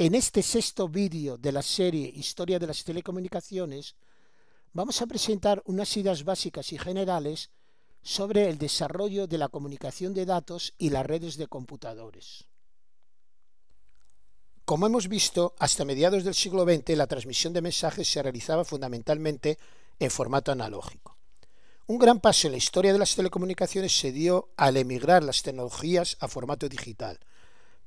En este sexto vídeo de la serie Historia de las Telecomunicaciones, vamos a presentar unas ideas básicas y generales sobre el desarrollo de la comunicación de datos y las redes de computadores. Como hemos visto, hasta mediados del siglo XX la transmisión de mensajes se realizaba fundamentalmente en formato analógico. Un gran paso en la historia de las telecomunicaciones se dio al emigrar las tecnologías a formato digital,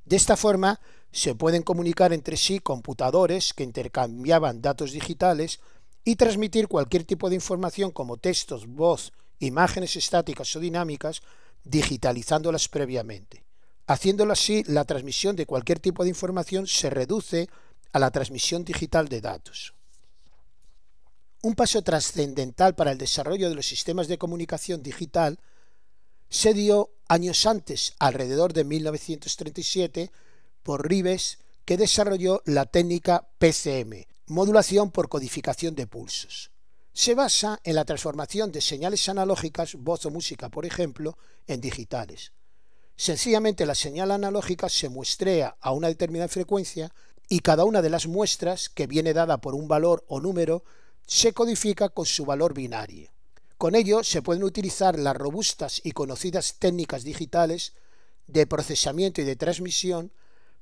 de esta forma, se pueden comunicar entre sí computadores que intercambiaban datos digitales y transmitir cualquier tipo de información como textos, voz, imágenes estáticas o dinámicas, digitalizándolas previamente. Haciéndolo así, la transmisión de cualquier tipo de información se reduce a la transmisión digital de datos. Un paso trascendental para el desarrollo de los sistemas de comunicación digital se dio años antes, alrededor de 1937, por Rives, que desarrolló la técnica PCM, modulación por codificación de pulsos. Se basa en la transformación de señales analógicas, voz o música, por ejemplo, en digitales. Sencillamente la señal analógica se muestrea a una determinada frecuencia y cada una de las muestras, que viene dada por un valor o número, se codifica con su valor binario. Con ello se pueden utilizar las robustas y conocidas técnicas digitales de procesamiento y de transmisión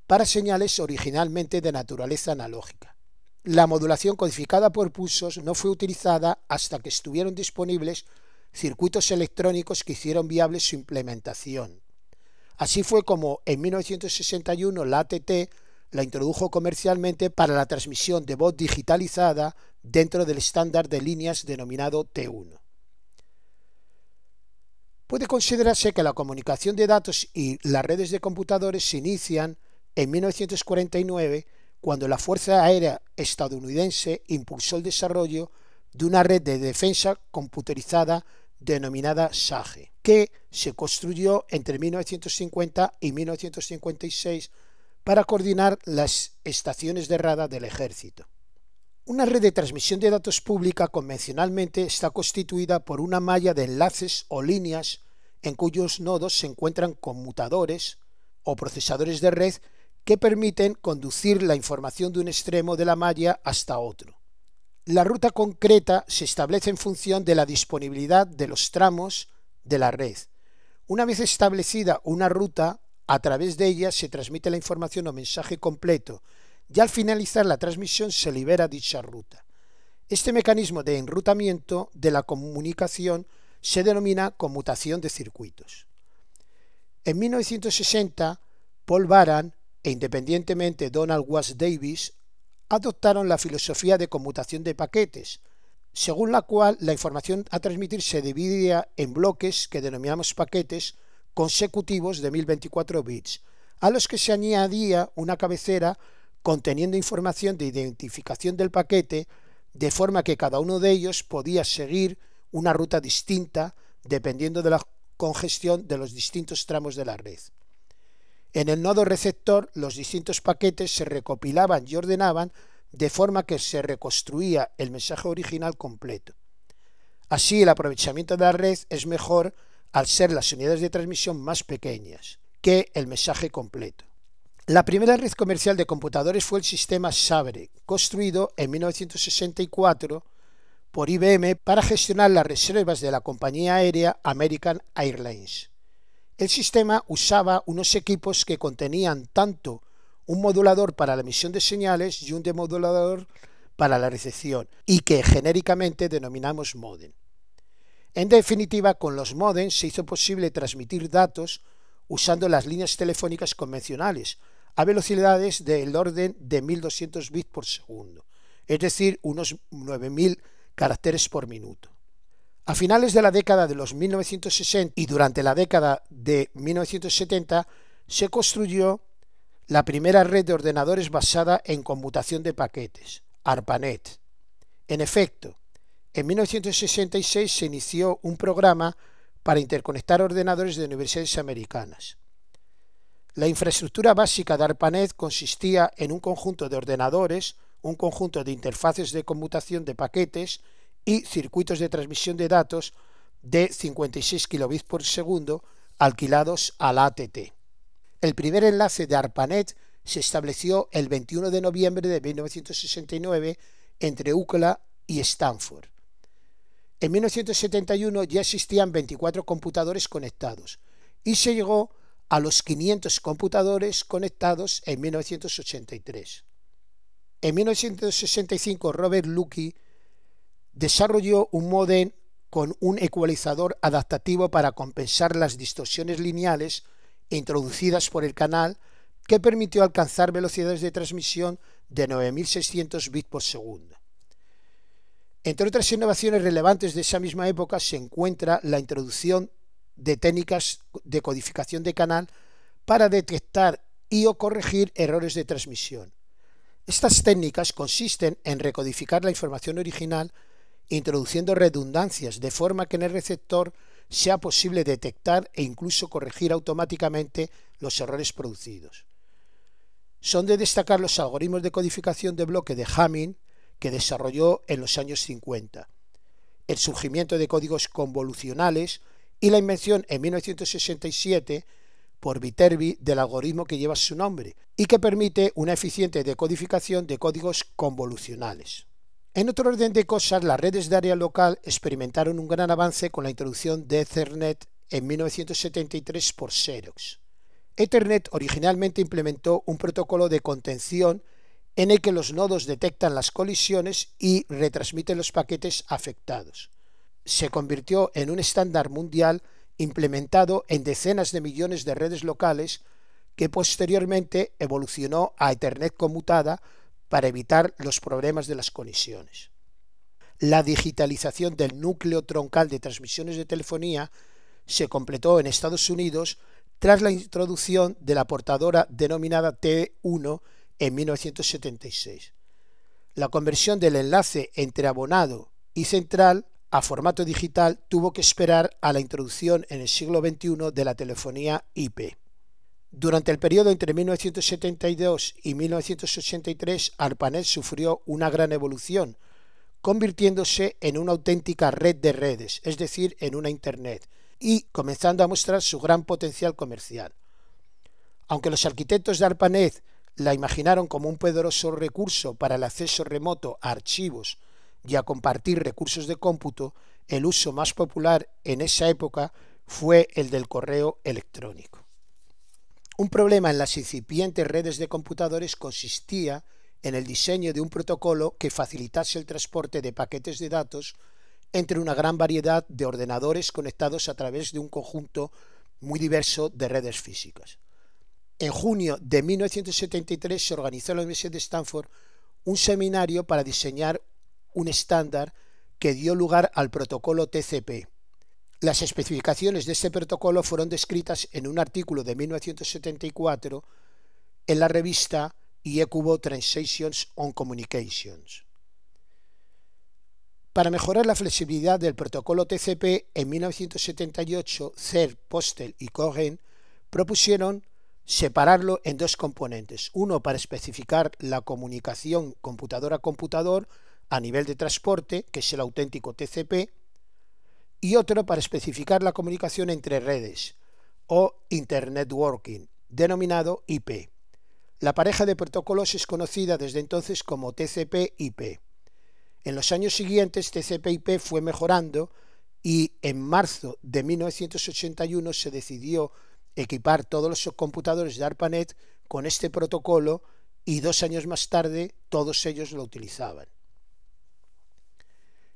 para señales originalmente de naturaleza analógica. La modulación codificada por pulsos no fue utilizada hasta que estuvieron disponibles circuitos electrónicos que hicieron viable su implementación. Así fue como en 1961 la ATT la introdujo comercialmente para la transmisión de voz digitalizada dentro del estándar de líneas denominado T1. Puede considerarse que la comunicación de datos y las redes de computadores se inician en 1949 cuando la Fuerza Aérea estadounidense impulsó el desarrollo de una red de defensa computerizada denominada SAGE, que se construyó entre 1950 y 1956 para coordinar las estaciones de radar del ejército. Una red de transmisión de datos pública convencionalmente está constituida por una malla de enlaces o líneas en cuyos nodos se encuentran conmutadores o procesadores de red que permiten conducir la información de un extremo de la malla hasta otro. La ruta concreta se establece en función de la disponibilidad de los tramos de la red. Una vez establecida una ruta, a través de ella se transmite la información o mensaje completo y al finalizar la transmisión se libera dicha ruta. Este mecanismo de enrutamiento de la comunicación se denomina conmutación de circuitos. En 1960, Paul Baran e independientemente Donald Watts Davis adoptaron la filosofía de conmutación de paquetes, según la cual la información a transmitir se dividía en bloques que denominamos paquetes consecutivos de 1024 bits, a los que se añadía una cabecera conteniendo información de identificación del paquete, de forma que cada uno de ellos podía seguir una ruta distinta dependiendo de la congestión de los distintos tramos de la red. En el nodo receptor, los distintos paquetes se recopilaban y ordenaban de forma que se reconstruía el mensaje original completo. Así, el aprovechamiento de la red es mejor al ser las unidades de transmisión más pequeñas que el mensaje completo. La primera red comercial de computadores fue el sistema Sabre, construido en 1964 por IBM para gestionar las reservas de la compañía aérea American Airlines. El sistema usaba unos equipos que contenían tanto un modulador para la emisión de señales y un demodulador para la recepción, y que genéricamente denominamos modem. En definitiva, con los modems se hizo posible transmitir datos usando las líneas telefónicas convencionales a velocidades del orden de 1200 bits por segundo, es decir, unos 9000 caracteres por minuto. A finales de la década de los 1960 y durante la década de 1970 se construyó la primera red de ordenadores basada en conmutación de paquetes, ARPANET. En efecto, en 1966 se inició un programa para interconectar ordenadores de universidades americanas. La infraestructura básica de ARPANET consistía en un conjunto de ordenadores, un conjunto de interfaces de conmutación de paquetes y circuitos de transmisión de datos de 56 kilobits por segundo alquilados a la ATT. El primer enlace de ARPANET se estableció el 21 de noviembre de 1969 entre UCLA y Stanford. En 1971 ya existían 24 computadores conectados y se llegó a los 500 computadores conectados en 1983. En 1965 Robert Lucky desarrolló un modem con un ecualizador adaptativo para compensar las distorsiones lineales introducidas por el canal que permitió alcanzar velocidades de transmisión de 9.600 bits por segundo. Entre otras innovaciones relevantes de esa misma época se encuentra la introducción de técnicas de codificación de canal para detectar y o corregir errores de transmisión. Estas técnicas consisten en recodificar la información original introduciendo redundancias de forma que en el receptor sea posible detectar e incluso corregir automáticamente los errores producidos. Son de destacar los algoritmos de codificación de bloque de Hamming que desarrolló en los años 50, el surgimiento de códigos convolucionales y la invención en 1967 por Viterbi del algoritmo que lleva su nombre y que permite una eficiente decodificación de códigos convolucionales. En otro orden de cosas, las redes de área local experimentaron un gran avance con la introducción de Ethernet en 1973 por Xerox. Ethernet originalmente implementó un protocolo de contención en el que los nodos detectan las colisiones y retransmiten los paquetes afectados se convirtió en un estándar mundial implementado en decenas de millones de redes locales que posteriormente evolucionó a Ethernet conmutada para evitar los problemas de las conexiones. La digitalización del núcleo troncal de transmisiones de telefonía se completó en Estados Unidos tras la introducción de la portadora denominada T1 en 1976. La conversión del enlace entre abonado y central a formato digital tuvo que esperar a la introducción en el siglo XXI de la telefonía IP. Durante el periodo entre 1972 y 1983, ARPANET sufrió una gran evolución, convirtiéndose en una auténtica red de redes, es decir, en una Internet, y comenzando a mostrar su gran potencial comercial. Aunque los arquitectos de ARPANET la imaginaron como un poderoso recurso para el acceso remoto a archivos, y a compartir recursos de cómputo, el uso más popular en esa época fue el del correo electrónico. Un problema en las incipientes redes de computadores consistía en el diseño de un protocolo que facilitase el transporte de paquetes de datos entre una gran variedad de ordenadores conectados a través de un conjunto muy diverso de redes físicas. En junio de 1973 se organizó en la Universidad de Stanford un seminario para diseñar un estándar que dio lugar al protocolo TCP. Las especificaciones de este protocolo fueron descritas en un artículo de 1974 en la revista IECUBO Transactions on Communications. Para mejorar la flexibilidad del protocolo TCP, en 1978 CER, Postel y Cohen propusieron separarlo en dos componentes, uno para especificar la comunicación computador a computador a nivel de transporte, que es el auténtico TCP, y otro para especificar la comunicación entre redes, o Internet working, denominado IP. La pareja de protocolos es conocida desde entonces como TCP-IP. En los años siguientes, TCP-IP fue mejorando y en marzo de 1981 se decidió equipar todos los computadores de ARPANET con este protocolo y dos años más tarde todos ellos lo utilizaban.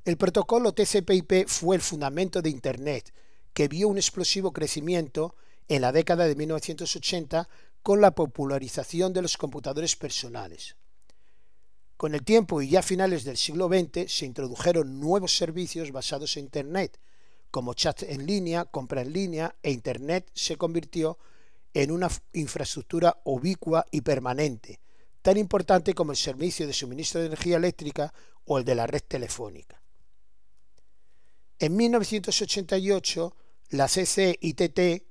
El protocolo TCP/IP fue el fundamento de Internet, que vio un explosivo crecimiento en la década de 1980 con la popularización de los computadores personales. Con el tiempo y ya a finales del siglo XX se introdujeron nuevos servicios basados en Internet, como chat en línea, compra en línea e Internet se convirtió en una infraestructura ubicua y permanente, tan importante como el servicio de suministro de energía eléctrica o el de la red telefónica. En 1988, la CCITT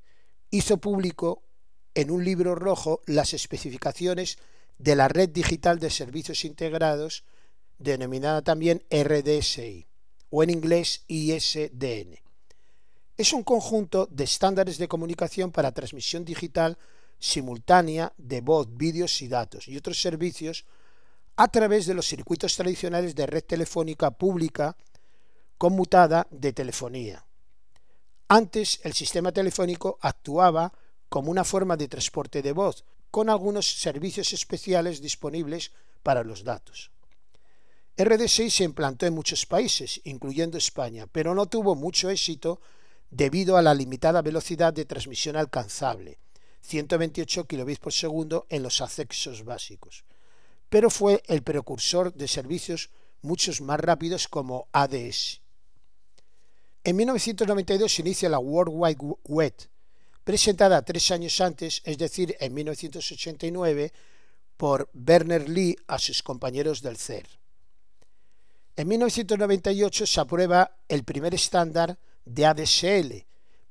hizo público en un libro rojo las especificaciones de la Red Digital de Servicios Integrados, denominada también RDSI, o en inglés ISDN. Es un conjunto de estándares de comunicación para transmisión digital simultánea de voz, vídeos y datos y otros servicios a través de los circuitos tradicionales de red telefónica pública, conmutada de telefonía. Antes el sistema telefónico actuaba como una forma de transporte de voz, con algunos servicios especiales disponibles para los datos. RD6 se implantó en muchos países, incluyendo España, pero no tuvo mucho éxito debido a la limitada velocidad de transmisión alcanzable, 128 kbps por segundo en los accesos básicos. Pero fue el precursor de servicios muchos más rápidos como ADS, en 1992 se inicia la World Wide Web, presentada tres años antes, es decir, en 1989, por Werner Lee a sus compañeros del CER. En 1998 se aprueba el primer estándar de ADSL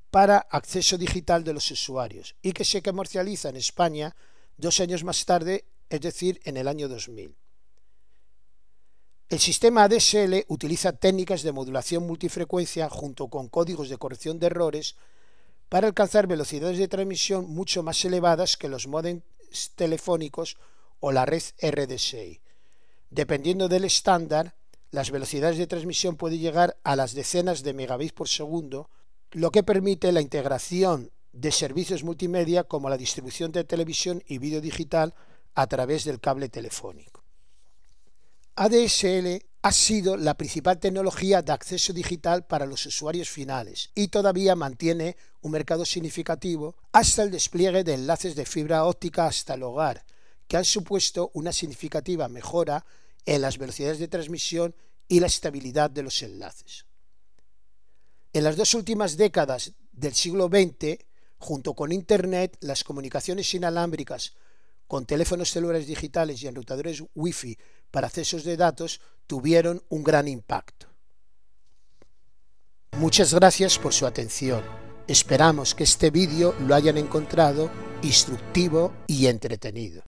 para acceso digital de los usuarios y que se comercializa en España dos años más tarde, es decir, en el año 2000. El sistema ADSL utiliza técnicas de modulación multifrecuencia junto con códigos de corrección de errores para alcanzar velocidades de transmisión mucho más elevadas que los modems telefónicos o la red RDSI. Dependiendo del estándar, las velocidades de transmisión pueden llegar a las decenas de megabits por segundo, lo que permite la integración de servicios multimedia como la distribución de televisión y vídeo digital a través del cable telefónico. ADSL ha sido la principal tecnología de acceso digital para los usuarios finales y todavía mantiene un mercado significativo hasta el despliegue de enlaces de fibra óptica hasta el hogar, que han supuesto una significativa mejora en las velocidades de transmisión y la estabilidad de los enlaces. En las dos últimas décadas del siglo XX, junto con Internet, las comunicaciones inalámbricas con teléfonos celulares digitales y enrutadores Wi-Fi para accesos de datos tuvieron un gran impacto. Muchas gracias por su atención. Esperamos que este vídeo lo hayan encontrado instructivo y entretenido.